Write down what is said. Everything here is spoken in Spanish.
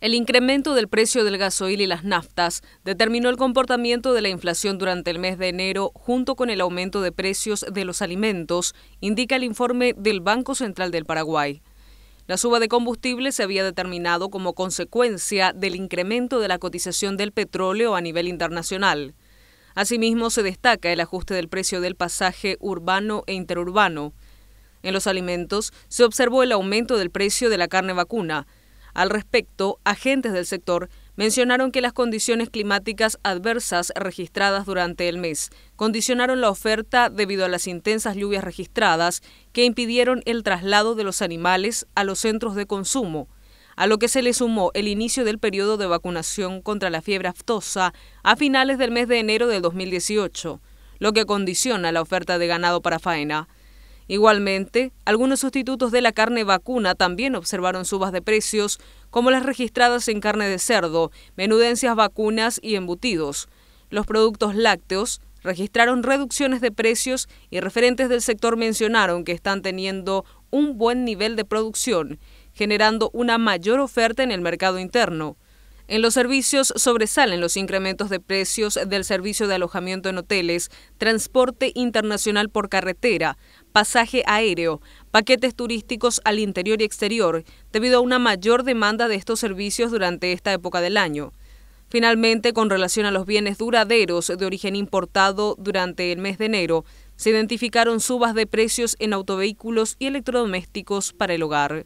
El incremento del precio del gasoil y las naftas determinó el comportamiento de la inflación durante el mes de enero junto con el aumento de precios de los alimentos, indica el informe del Banco Central del Paraguay. La suba de combustible se había determinado como consecuencia del incremento de la cotización del petróleo a nivel internacional. Asimismo, se destaca el ajuste del precio del pasaje urbano e interurbano. En los alimentos se observó el aumento del precio de la carne vacuna, al respecto, agentes del sector mencionaron que las condiciones climáticas adversas registradas durante el mes condicionaron la oferta debido a las intensas lluvias registradas que impidieron el traslado de los animales a los centros de consumo, a lo que se le sumó el inicio del periodo de vacunación contra la fiebre aftosa a finales del mes de enero de 2018, lo que condiciona la oferta de ganado para faena. Igualmente, algunos sustitutos de la carne vacuna también observaron subas de precios, como las registradas en carne de cerdo, menudencias vacunas y embutidos. Los productos lácteos registraron reducciones de precios y referentes del sector mencionaron que están teniendo un buen nivel de producción, generando una mayor oferta en el mercado interno. En los servicios sobresalen los incrementos de precios del servicio de alojamiento en hoteles, transporte internacional por carretera, pasaje aéreo, paquetes turísticos al interior y exterior, debido a una mayor demanda de estos servicios durante esta época del año. Finalmente, con relación a los bienes duraderos de origen importado durante el mes de enero, se identificaron subas de precios en autovehículos y electrodomésticos para el hogar.